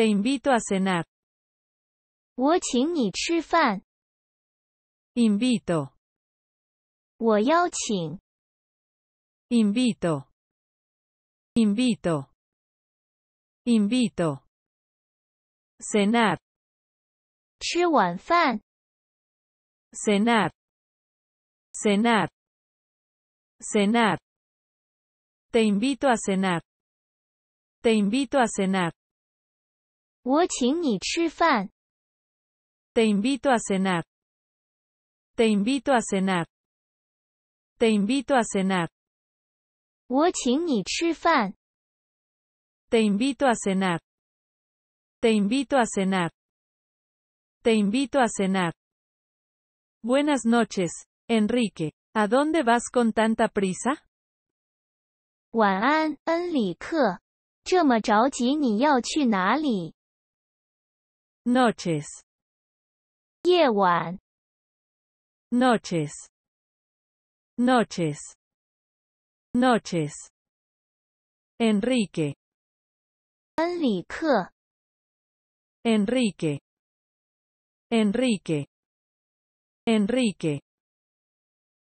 Te invito a cenar. Invito. 我邀请. Invito. Invito. Cenar. Cenar. Cenar. Cenar. Te invito a cenar. Te invito a cenar. 我请你吃饭。Te invito a cenar. Te invito a cenar. Te invito a cenar. 我请你吃饭。Te invito a cenar. Te invito a cenar. Te invito a cenar. Buenas noches, Enrique. ¿A dónde vas con tanta prisa? 晚安，恩里克。这么着急你要去哪里？noches yewan noches noches noches Enrique Enrique. Enrique Enrique Enrique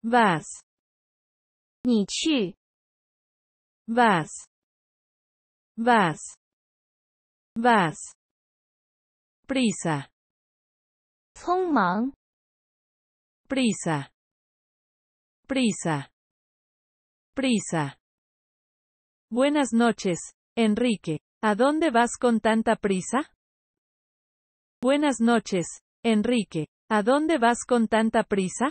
vas Vas. vas vas vas prisa, prisa, prisa, prisa. Buenas noches, Enrique. ¿A dónde vas con tanta prisa? Buenas noches, Enrique. ¿A dónde vas con tanta prisa?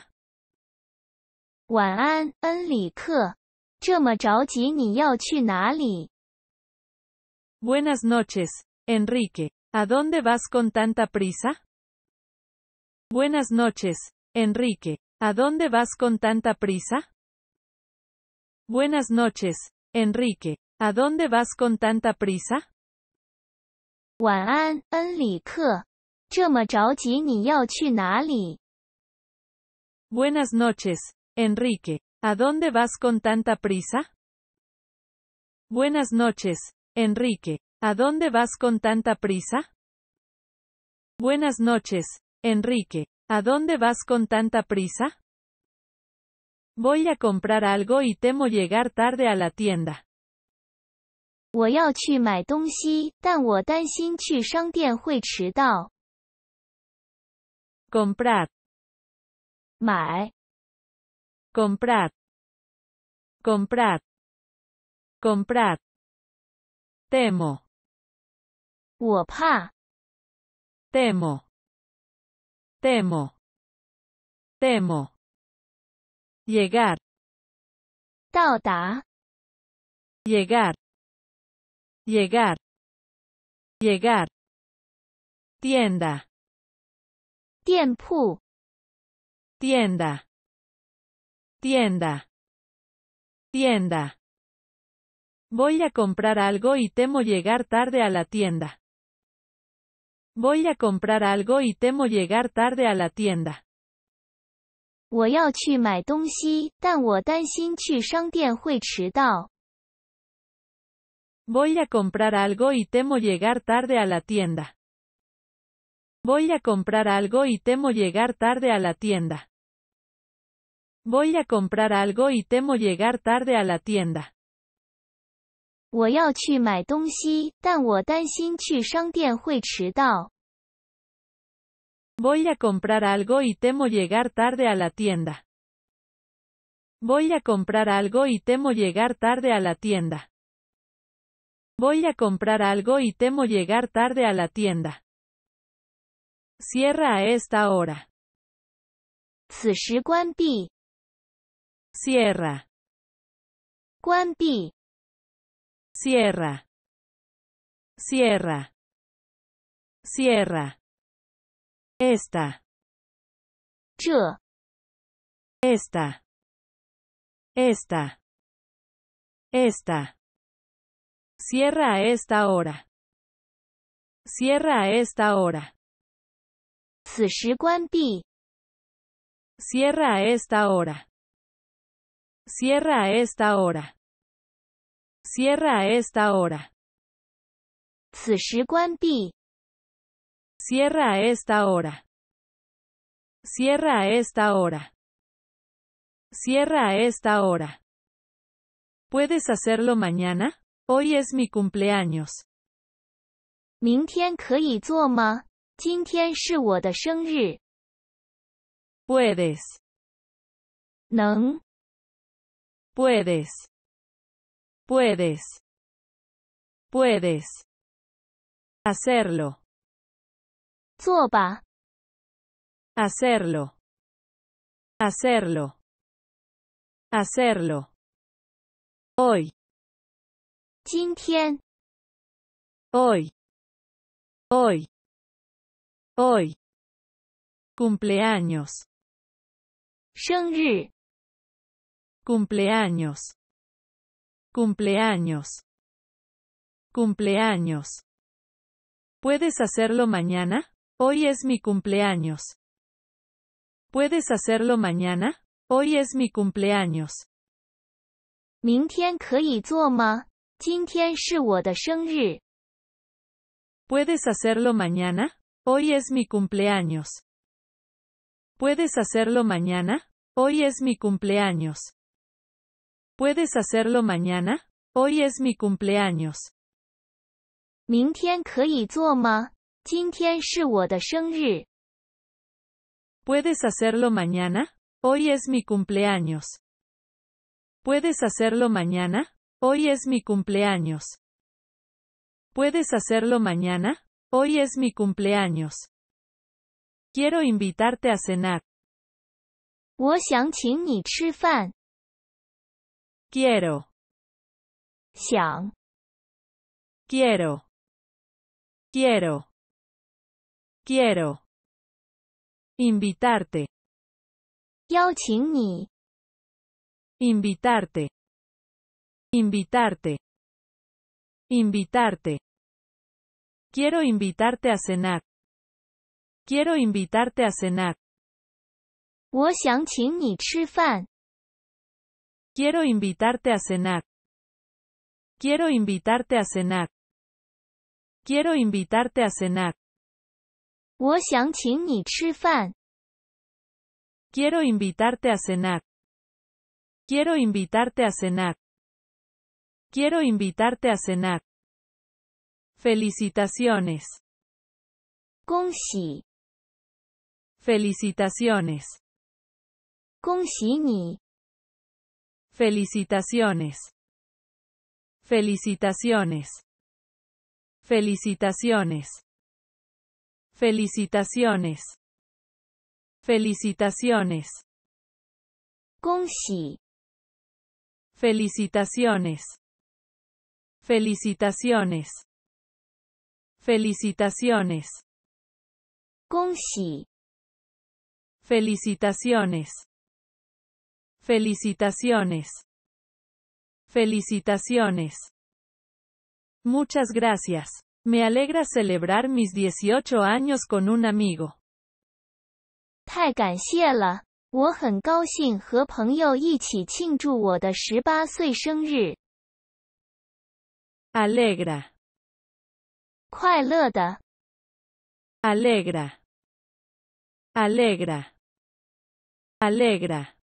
Buenas noches, Enrique. ¿A dónde vas con tanta prisa? Buenas noches, Enrique. ¿A dónde vas con tanta prisa? Buenas noches, Enrique. ¿A dónde vas con tanta prisa? Buenas noches, Enrique. ¿A dónde vas con tanta prisa? Buenas noches, Enrique. ¿A dónde vas con tanta prisa? Buenas noches, Enrique. ¿A dónde vas con tanta prisa? Voy a comprar algo y temo llegar tarde a la tienda. Comprar. Mae. Comprar. Comprar. Comprar. Temo. 我怕 temo, temo. llegar, Tota. llegar, llegar. Llegar. tienda, tienda, tienda, tienda. Voy a comprar algo y temo llegar tarde a la tienda. Voy a comprar algo y temo llegar tarde a la tienda. Voy a comprar algo y temo llegar tarde a la tienda. Voy a comprar algo y temo llegar tarde a la tienda. Voy a comprar algo y temo llegar tarde a la tienda. Voy a comprar algo y temo llegar tarde a la tienda. Voy a comprar algo y temo llegar tarde a la tienda. Voy a comprar algo y temo llegar tarde a la tienda. Cierra a esta hora. Cierra. Cierra. Cierra. Cierra. Esta. Esta. Esta. Esta. Cierra a esta hora. Cierra a esta hora. 此时关闭. Cierra a esta hora. Cierra a esta hora. Cierra a esta hora. Cierra a esta hora. Cierra a esta hora. Cierra a esta hora. ¿Puedes hacerlo mañana? Hoy es mi cumpleaños. Puedes. Puedes. Puedes. Puedes. Hacerlo. 做吧. Hacerlo. Hacerlo. Hacerlo. Hoy. 今天. Hoy. Hoy. Hoy. Cumpleaños. 生日. Cumpleaños. Cumpleaños. Cumpleaños. ¿Puedes hacerlo mañana? Hoy es mi cumpleaños. ¿Puedes hacerlo mañana? Hoy es mi cumpleaños. puedes hacerlo mañana? Hoy es mi cumpleaños. ¿Puedes hacerlo mañana? Hoy es mi cumpleaños. ¿Puedes hacerlo mañana? Hoy es mi cumpleaños. ¿Puedes hacerlo mañana? Hoy es mi cumpleaños. ¿Puedes hacerlo mañana? Hoy es mi cumpleaños. ¿Puedes hacerlo mañana? Hoy es mi cumpleaños. Quiero invitarte a cenar. Quiero. Quiero. Quiero. Quiero. Invitarte. ni. Invitarte. Invitarte. Invitarte. Quiero invitarte a cenar. Quiero invitarte a cenar. Quiero invitarte a cenar. Quiero invitarte a cenar. Quiero invitarte a cenar. Quiero invitarte a cenar. Quiero invitarte a cenar. Quiero invitarte a cenar. Felicitaciones. 恭喜 Felicitaciones. ni! Felicitaciones. Felicitaciones. Felicitaciones. Felicitaciones. Felicitaciones. conxi Felicitaciones. Felicitaciones. Felicitaciones. conxi Felicitaciones. Felicitaciones. Felicitaciones. Muchas gracias. Me alegra celebrar mis 18 años con un amigo. Alegra. Alegra. Alegra. Alegra. Alegra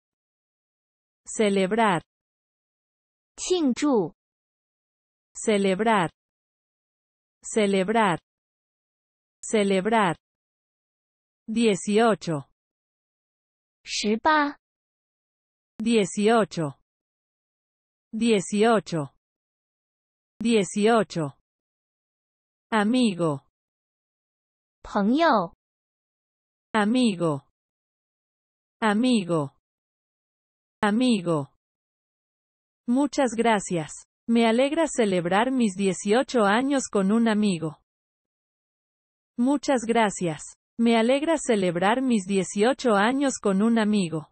celebrar 庆祝 celebrar celebrar celebrar 18 18 dieciocho dieciocho 18 amigo 朋友 amigo amigo Amigo. Muchas gracias. Me alegra celebrar mis 18 años con un amigo. Muchas gracias. Me alegra celebrar mis 18 años con un amigo.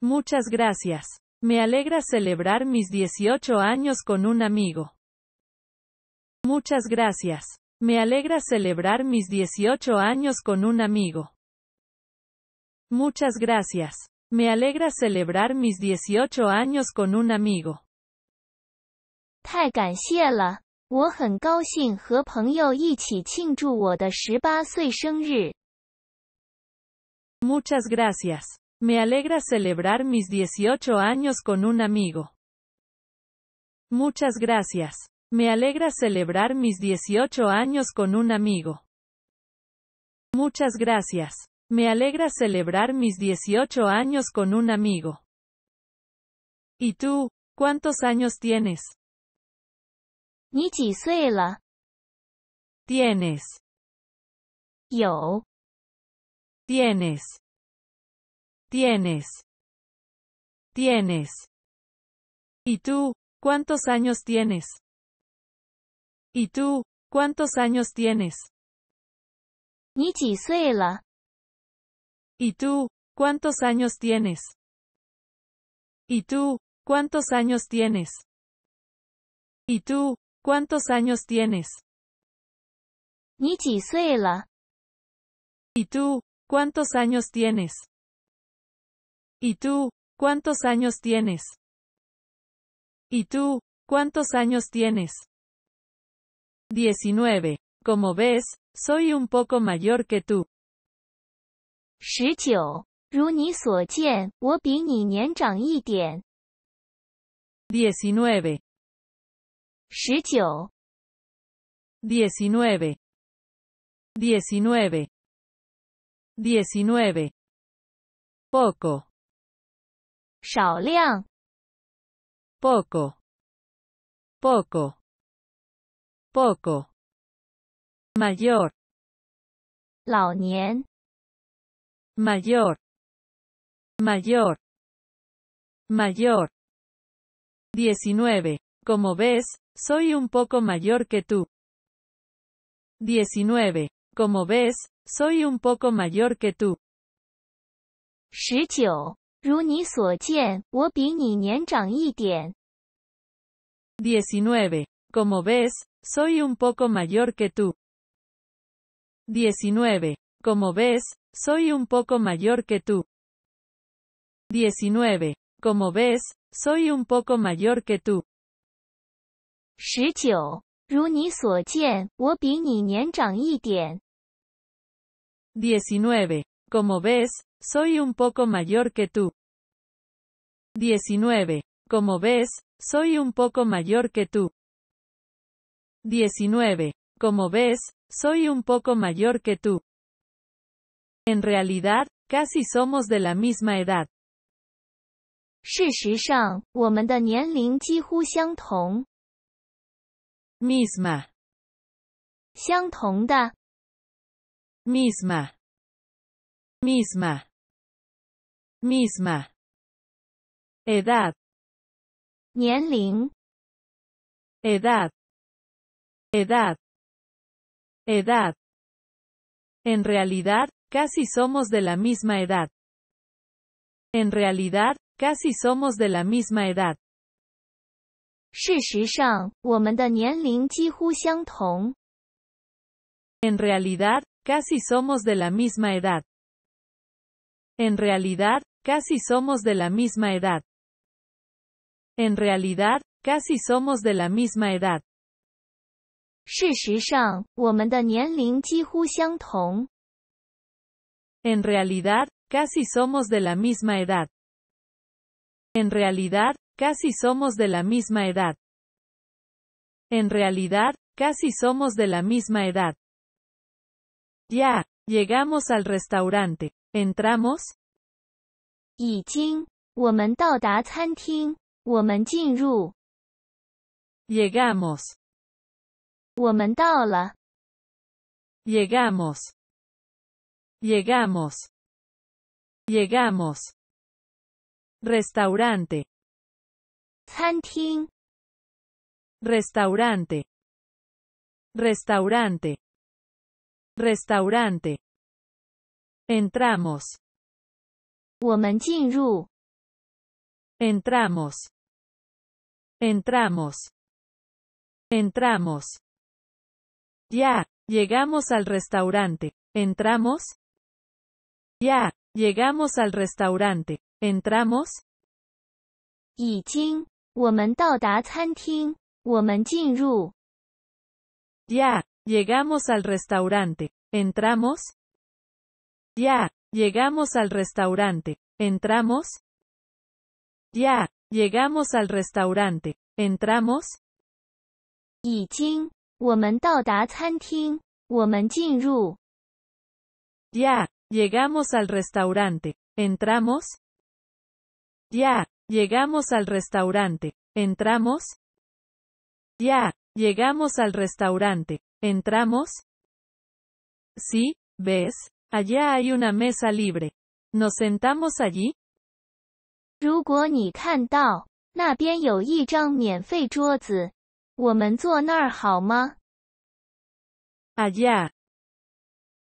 Muchas gracias. Me alegra celebrar mis 18 años con un amigo. Muchas gracias. Me alegra celebrar mis 18 años con un amigo. Muchas gracias. Me alegra celebrar mis 18 años con un amigo. Muchas gracias. Me alegra celebrar mis 18 años con un amigo. Muchas gracias. Me alegra celebrar mis 18 años con un amigo. Muchas gracias. Me alegra celebrar mis 18 años con un amigo. ¿Y tú? ¿Cuántos años tienes? la? Tienes. yo Tienes. Tienes. Tienes. ¿Y tú? ¿Cuántos años tienes? ¿Y tú? ¿Cuántos años tienes? Sela. ¿Y tú? ¿Cuántos años tienes? ¿Y tú? ¿Cuántos años tienes? ¿Y tú? ¿Cuántos años tienes? ¿Y tú? ¿Cuántos años tienes? ¿Y tú? ¿Cuántos años tienes? ¿Y tú? ¿Cuántos años tienes? 19. Como ves, soy un poco mayor que tú. 19. 如你所见，我比你年长一点。19. 19. 19. 19. 19. Poco. Poco. Poco poco mayor 老年 mayor mayor mayor 19 como ves soy un poco mayor que tú 19 como ves soy un poco mayor que tú 19 Como ves, soy un poco mayor que tú. 19. Como ves, soy un poco mayor que tú. 19. Como ves, soy un poco mayor que tú. 19. Como ves, soy un poco mayor que tú. Diecinueve. Como ves, soy un poco mayor que tú. 19. Como ves, soy un poco mayor que tú. En realidad, casi somos de la misma edad. misma, 相同的 misma misma misma edad 年龄 edad Edad. Edad. En realidad, casi somos de la misma edad. En realidad, casi somos de la misma edad. En realidad, casi somos de la misma edad. En realidad, casi somos de la misma edad. En realidad, casi somos de la misma edad. En realidad, casi somos de la misma edad. En realidad, casi somos de la misma edad. En realidad, casi somos de la misma edad. Ya, llegamos al restaurante. ¿Entramos? Llegamos llegamos Llegamos. Llegamos. Restaurante. Restaurante Restaurante. Restaurante. Entramos. Entramos Entramos. Entramos. Ya, llegamos al restaurante. ¿Entramos? Ya, llegamos al restaurante. ¿Entramos? Ya llegamos al restaurante. ¿Entramos? Ya, llegamos al restaurante. ¿Entramos? Ya, llegamos al restaurante. ¿Entramos? 已经，ya llegamos al restaurante. ¿Entramos? Ya, llegamos al restaurante. ¿Entramos? Ya, llegamos al restaurante. ¿Entramos? Sí, ves, allá hay una mesa libre. ¿Nos sentamos allí? 如果你看到那边有一张免费桌子，我们坐那儿好吗？Allá，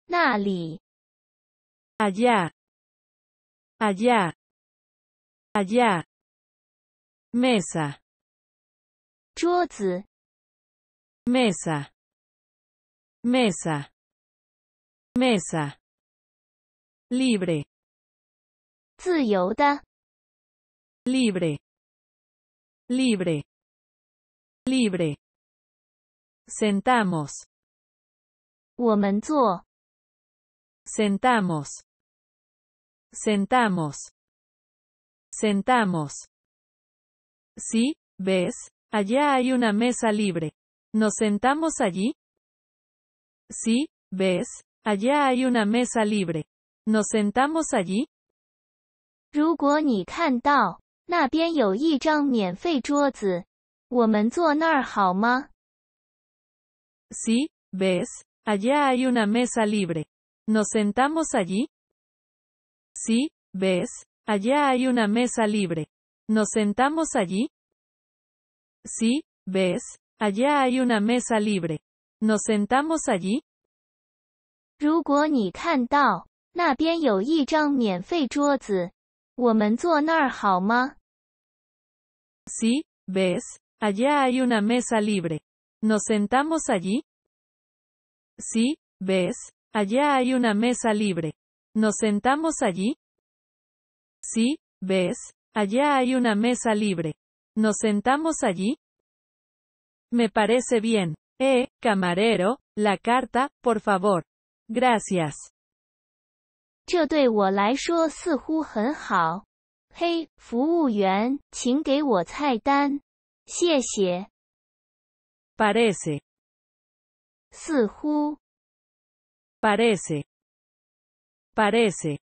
那里。Allá，Allá，Allá，mesa，桌子。mesa，mesa，mesa，libre，自由的。libre，libre。libre. Sentamos. Sentamos. Sentamos. Sentamos. Sí, ves, allá hay una mesa libre. ¿Nos sentamos allí? Sí, ves, allá hay una mesa libre. ¿Nos sentamos allí? 如果你看到那边有一张免费桌子，我们坐那儿好吗？Si, ves, allá hay una mesa libre. Nos sentamos allí? Si, ves, allá hay una mesa libre. Nos sentamos allí? Si, ves, allá hay una mesa libre. Nos sentamos allí? 如果你看到那边有一张免费桌子，我们坐那儿好吗？Si, ves. Allá hay una mesa libre. ¿Nos sentamos allí? Sí, ¿ves? Allá hay una mesa libre. ¿Nos sentamos allí? Sí, ¿ves? Allá hay una mesa libre. ¿Nos sentamos allí? Me parece bien. Eh, camarero, la carta, por favor. Gracias. Parece. 似乎。Parece. Parece.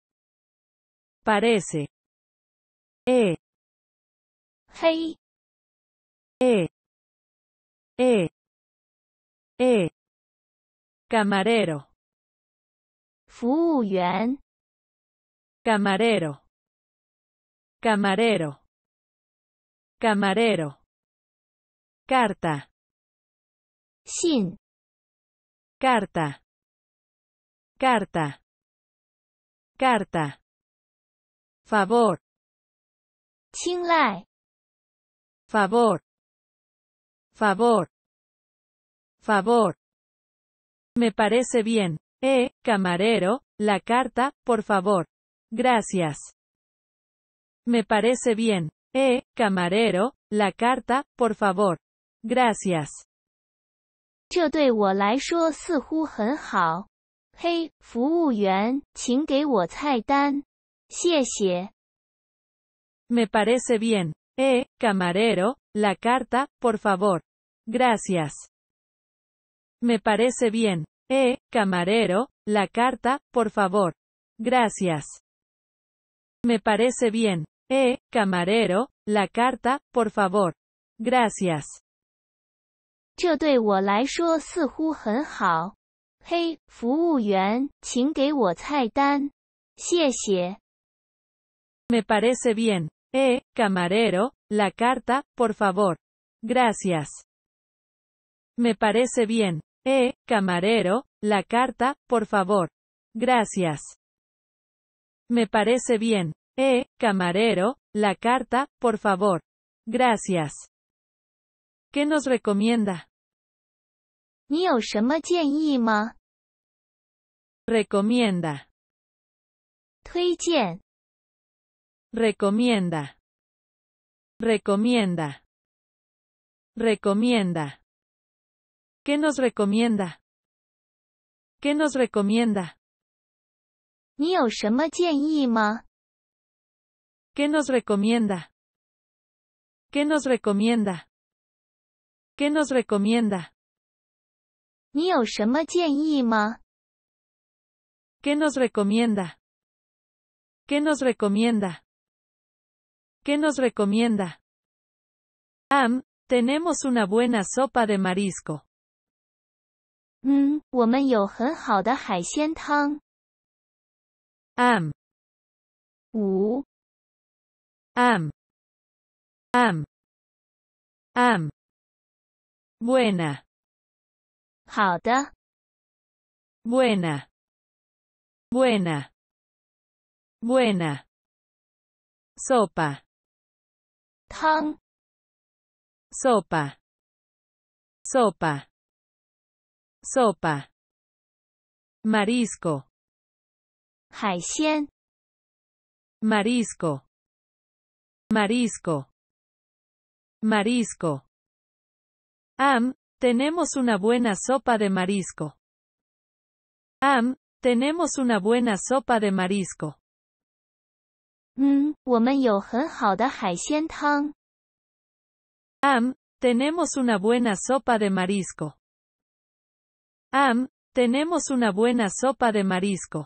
Parece. Parece. E. Hey. E. E. E. Camarero. Camarero. Camarero. Camarero. Carta. Sin. Carta. Carta. Carta. Favor. Favor. Favor. Favor. Me parece bien. Eh, camarero, la carta, por favor. Gracias. Me parece bien. Eh, camarero, la carta, por favor. Gracias. Me parece bien. Eh, camarero, la carta, por favor. Gracias. Me parece bien. Eh, camarero, la carta, por favor. Gracias. Me parece bien. Eh, camarero, la carta, por favor. Gracias. Me parece bien. Eh, camarero, la carta, por favor. Gracias. Me parece bien. Eh, camarero, la carta, por favor. Gracias. Me parece bien. Eh, camarero, la carta, por favor. Gracias. ¿Qué nos recomienda? ¿Recomienda, recomienda, 推荐 recomienda, recomienda, recomienda. ¿Qué nos recomienda? ¿Qué nos recomienda? ¿Qué nos recomienda? ¿Qué nos recomienda? ¿Qué nos recomienda? ¿Qué nos recomienda? ¿Qué nos recomienda? ¿Qué nos recomienda? Am, tenemos una buena sopa de marisco. am Am Am Am Buena 好的。buena, buena, buena. sopa, tang, sopa, sopa. sopa, marisco, marisco, marisco, marisco. Am, tenemos una buena sopa de marisco. Am, tenemos una buena sopa de marisco. Am, tenemos una buena sopa de marisco. Am, tenemos una buena sopa de marisco.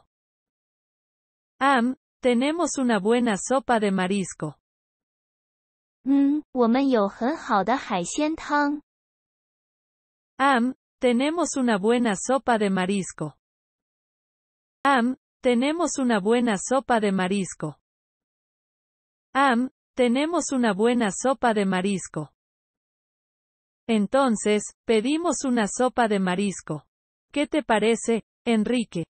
Am, tenemos una buena sopa de marisco. Am, tenemos una buena sopa de marisco. Am, tenemos una buena sopa de marisco. Am, tenemos una buena sopa de marisco. Entonces, pedimos una sopa de marisco. ¿Qué te parece, Enrique?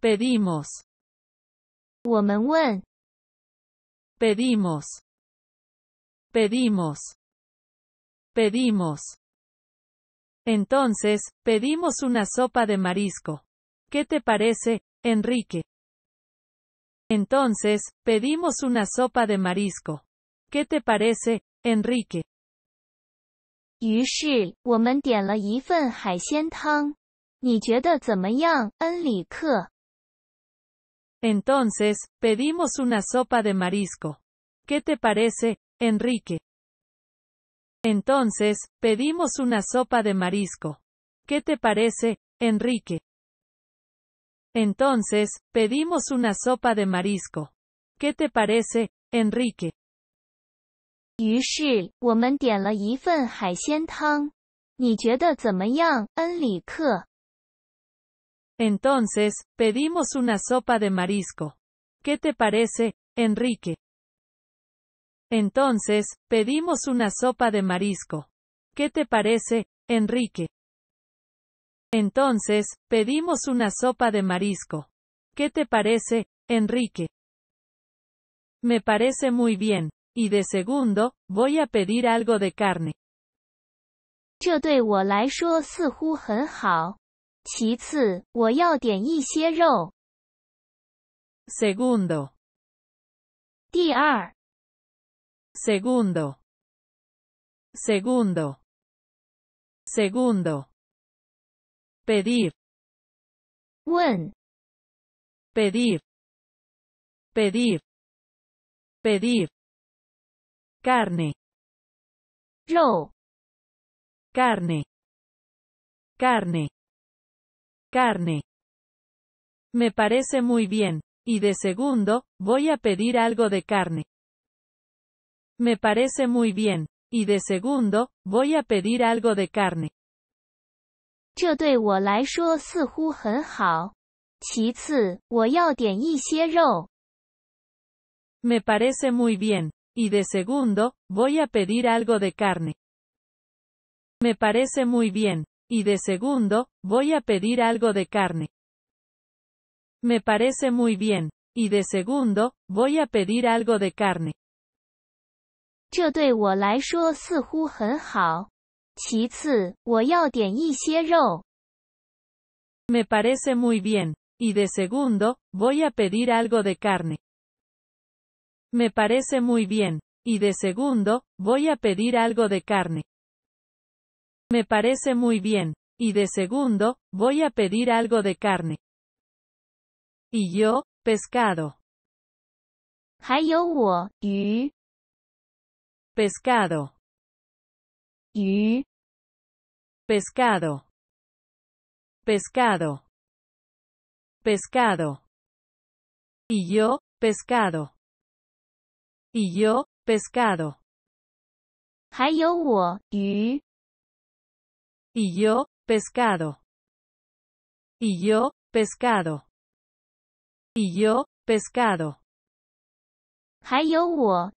Pedimos. 我们问 pedimos, pedimos, pedimos. Entonces, pedimos una sopa de marisco. ¿Qué te parece, Enrique? Entonces, pedimos una sopa de marisco. ¿Qué te parece, Enrique? 于是，我们点了一份海鲜汤。你觉得怎么样，恩里克？entonces, pedimos una sopa de marisco. ¿Qué te parece, Enrique? Entonces, pedimos una sopa de marisco. ¿Qué te parece, Enrique? Entonces, pedimos una sopa de marisco. ¿Qué te parece, Enrique? Entonces, pedimos una sopa de marisco. ¿Qué te parece, Enrique? Entonces, pedimos una sopa de marisco. ¿Qué te parece, Enrique? Entonces, pedimos una sopa de marisco. ¿Qué te parece, Enrique? Me parece muy bien. Y de segundo, voy a pedir algo de carne. 其次，我要点一些肉。segundo，第二。segundo，segundo，segundo，pedir，问，pedir，pedir，pedir，carne，肉，carne，carne。carne. Me parece muy bien. Y de segundo, voy a pedir algo de carne. Me parece muy bien. Y de segundo, voy a pedir algo de carne. Me parece muy bien. Y de segundo, voy a pedir algo de carne. Me parece muy bien. Y de segundo, voy a pedir algo de carne. Me parece muy bien. Y de segundo, voy a pedir algo de carne. Me parece muy bien. Y de segundo, voy a pedir algo de carne. Me parece muy bien. Y de segundo, voy a pedir algo de carne. Me parece muy bien. Y de segundo, voy a pedir algo de carne. Y yo, pescado. yu. pescado, Y. pescado, pescado, pescado. Y yo, pescado. Y yo, pescado. yu. Y yo, pescado. Y yo, pescado. Y yo, pescado. y yo,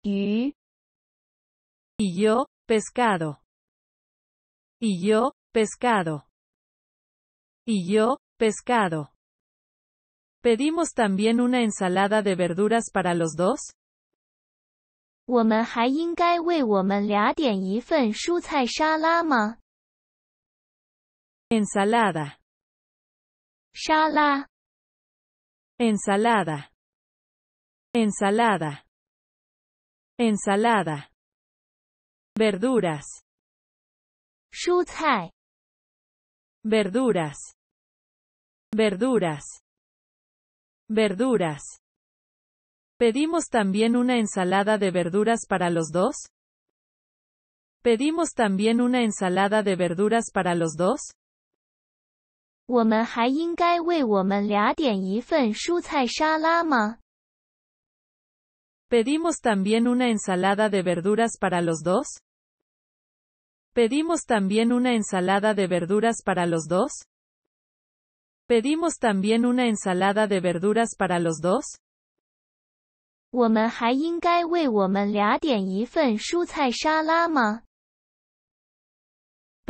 pescado. Y yo, pescado. Y yo, pescado. ¿Pedimos también una ensalada de verduras para los dos? Ensalada. Shala. Ensalada. Ensalada. Ensalada. Verduras. Verduras. Verduras. Verduras. ¿Pedimos también una ensalada de verduras para los dos? ¿Pedimos también una ensalada de verduras para los dos? Pedimos también una ensalada de verduras para los dos? ¿Pedimos también una ensalada de verduras para los dos? ¿Pedimos también una ensalada de verduras para los dos?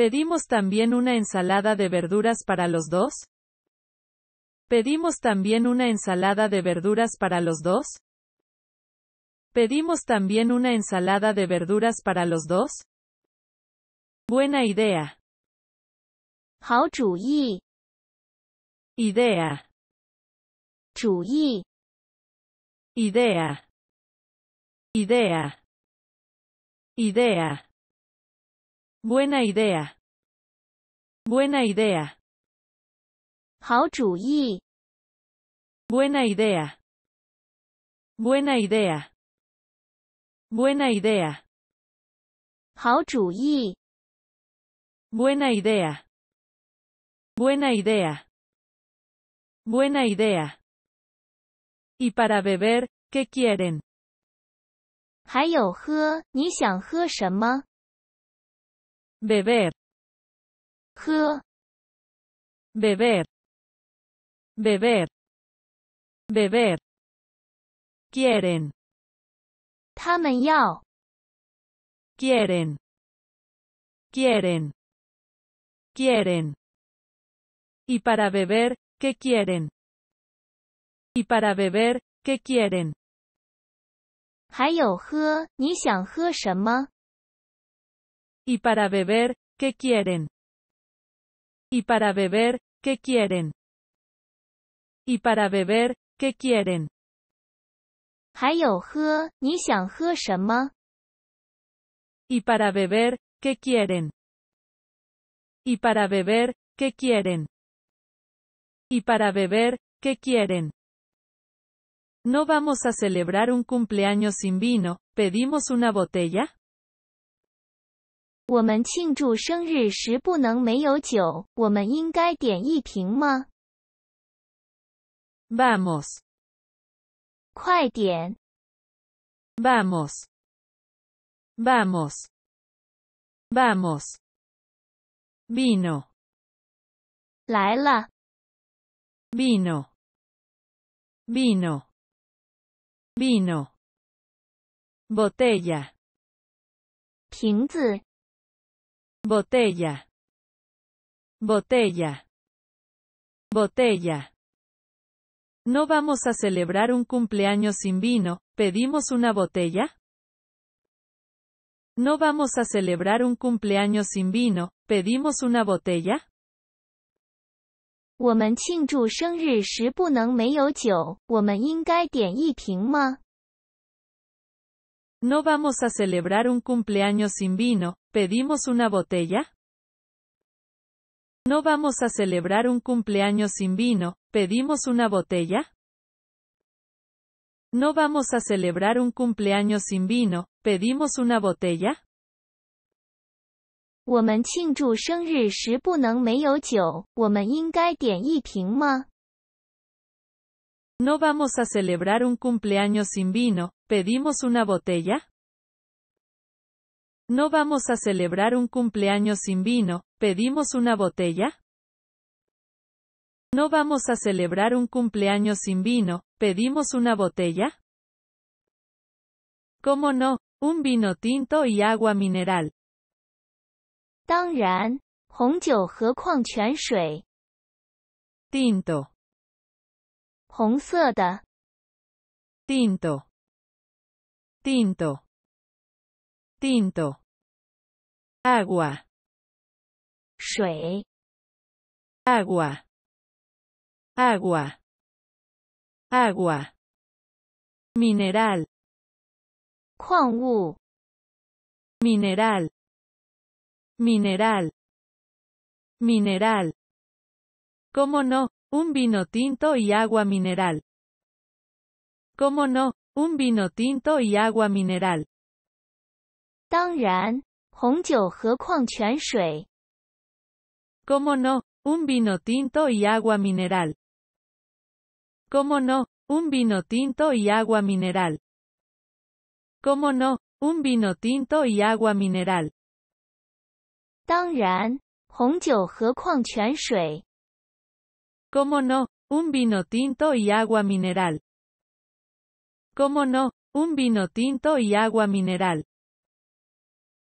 ¿Pedimos también una ensalada de verduras para los dos? ¿Pedimos también una ensalada de verduras para los dos? ¿Pedimos también una ensalada de verduras para los dos? Buena idea. Idea. Idea. Idea. Idea. Idea. Buena idea. Buena idea. Buena idea. Buena idea. Buena idea. Buena idea. Buena idea. Buena idea. Y para beber, ¿qué quieren? 还有喝，你想喝什么？beber, beber, beber, beber, quieren, yao quieren, quieren, quieren. Y para beber, ¿qué quieren? Y para beber, ¿qué quieren? Y para beber, ¿qué quieren? Y para beber, ¿qué quieren? Y para beber, ¿qué quieren? y para beber, ¿qué quieren? Y para beber, ¿qué quieren? Y para beber, ¿qué quieren? ¿No vamos a celebrar un cumpleaños sin vino? ¿Pedimos una botella? 我们庆祝生日时不能没有酒，我们应该点一瓶吗？Vamos，快点。Vamos，vamos，vamos，vino，来了。Vino，vino，vino，botella，瓶子。botella, botella, botella. ¿No vamos a celebrar un cumpleaños sin vino? ¿Pedimos una botella? ¿No vamos a celebrar un cumpleaños sin vino? ¿Pedimos una botella? ¿No vamos a celebrar un cumpleaños sin vino, ¿Pedimos una botella? ¿No vamos a celebrar un cumpleaños sin vino? ¿Pedimos una botella? ¿No vamos a celebrar un cumpleaños sin vino? ¿Pedimos una botella? No vamos a celebrar un cumpleaños sin vino. ¿Pedimos una botella? ¿No vamos a celebrar un cumpleaños sin vino? ¿Pedimos una botella? ¿No vamos a celebrar un cumpleaños sin vino? ¿Pedimos una botella? ¿Cómo no? Un vino tinto y agua mineral. 当然，红酒和矿泉水。Tinto. Tinto. Tinto tinto, agua, agua, agua, agua, mineral, mineral, mineral, mineral. ¿Cómo no? Un vino tinto y agua mineral. ¿Cómo no? Un vino tinto y agua mineral. ¿Cómo no, un vino tinto y agua mineral. Cómo no, un vino tinto y agua mineral. Cómo no, un vino tinto y agua mineral. ¡Cómo no, un vino tinto y agua mineral. Cómo no, un vino tinto y agua mineral.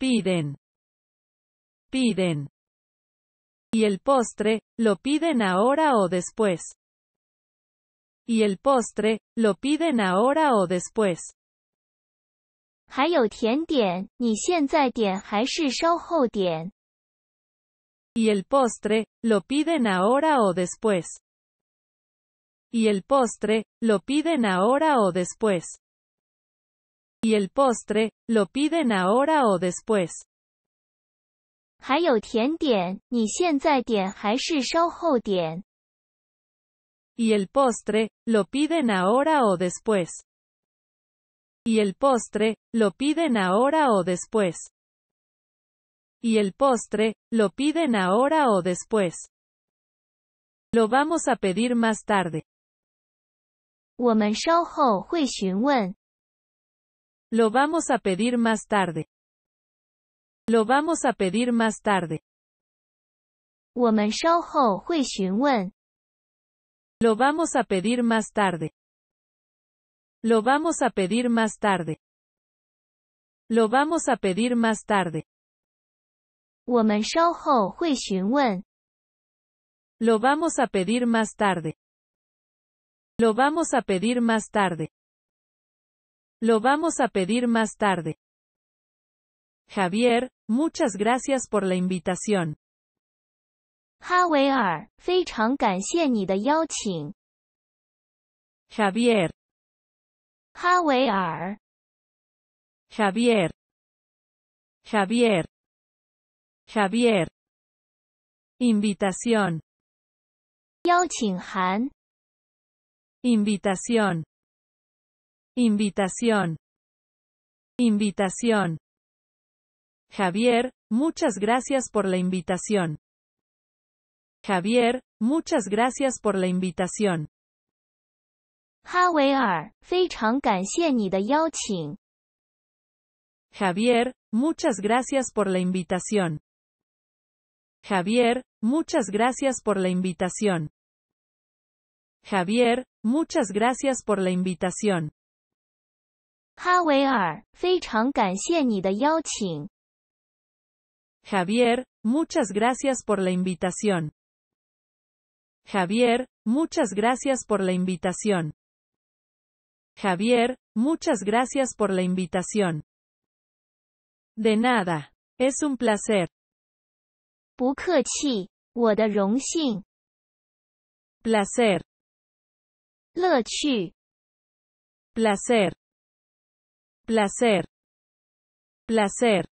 piden, piden. Y el postre, lo piden ahora o después. Y el postre, lo piden ahora o después. y el postre, lo piden ahora o después. Y el postre, lo piden ahora o después y el postre, lo piden ahora o después. ¿Y el postre, lo piden ahora o después. Y el postre, lo piden ahora o después. Y el postre, lo piden ahora o después. Lo vamos a pedir más tarde. Lo vamos a pedir más tarde. Lo vamos a pedir más tarde. Lo vamos a pedir más tarde. Lo vamos a pedir más tarde. Lo vamos a pedir más tarde. Lo vamos a pedir más tarde. Lo vamos a pedir más tarde. Lo vamos a pedir más tarde. Javier, muchas gracias por la invitación. Javier, Javier. Javier Invitación. 邀请函 Invitación. Invitación. Invitación. Javier, muchas gracias por la invitación. Javier, muchas gracias por la invitación. Javier, muchas gracias por la invitación. Javier, muchas gracias por la invitación. Javier, muchas gracias por la invitación. Javier, muchas gracias por la invitación. Javier, muchas gracias por la invitación. Javier, muchas gracias por la invitación. De nada, es un placer. Placer. Placer. Placer. Placer.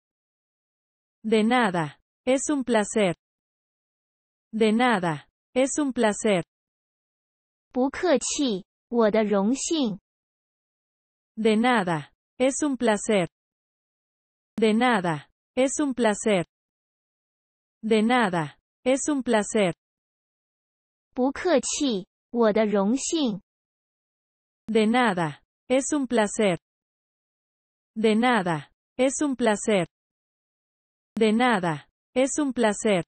De nada. Es un placer. De nada. Es un placer. De nada. Es un placer. De nada. Es un placer. De nada. Es un placer. De nada. Es un placer. De nada. Es un placer. De nada. Es un placer.